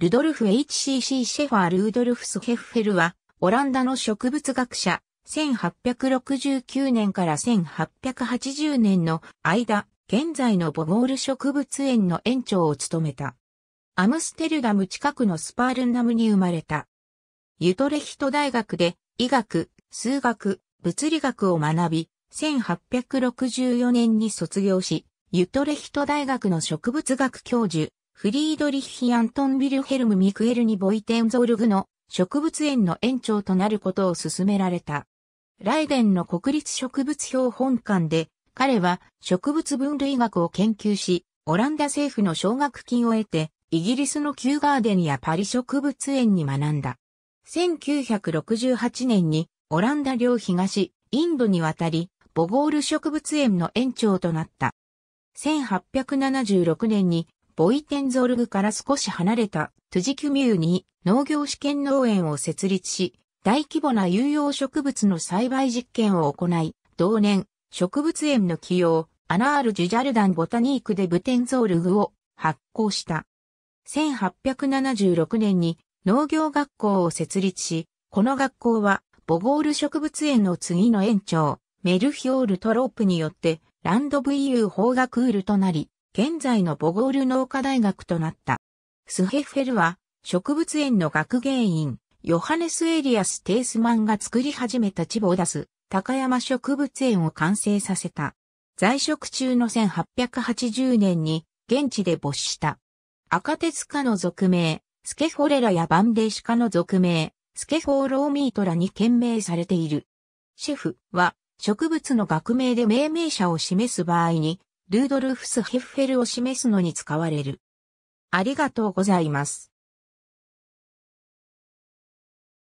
ルドルフ HCC シェファー・ルードルフス・ヘッフェルは、オランダの植物学者、1869年から1880年の間、現在のボゴール植物園の園長を務めた。アムステルダム近くのスパールンダムに生まれた。ユトレヒト大学で医学、数学、物理学を学び、1864年に卒業し、ユトレヒト大学の植物学教授、フリードリッヒ・アントン・ビルヘルム・ミクエルにボイテンゾルグの植物園の園長となることを勧められた。ライデンの国立植物標本館で、彼は植物分類学を研究し、オランダ政府の奨学金を得て、イギリスのキューガーデンやパリ植物園に学んだ。1968年にオランダ領東、インドに渡り、ボゴール植物園の園長となった。1876年にボイテンゾルグから少し離れたトゥジキュミューに農業試験農園を設立し、大規模な有用植物の栽培実験を行い、同年、植物園の起用、アナール・ジュジャルダン・ボタニークでブテンゾールグを発行した。1876年に農業学校を設立し、この学校はボゴール植物園の次の園長、メルヒオール・トロープによってランドー・ホ法がクールとなり、現在のボゴール農科大学となった。スヘッフェルは、植物園の学芸員、ヨハネス・エリアス・テースマンが作り始めたチボをダス、高山植物園を完成させた。在職中の1880年に、現地で没した。赤鉄科の俗名、スケフォレラやバンデーシカの俗名、スケフォーローミートラに懸名されている。シェフは植物の学名で命名者を示す場合にルードルフス・ヘッフェルを示すのに使われる。ありがとうございます。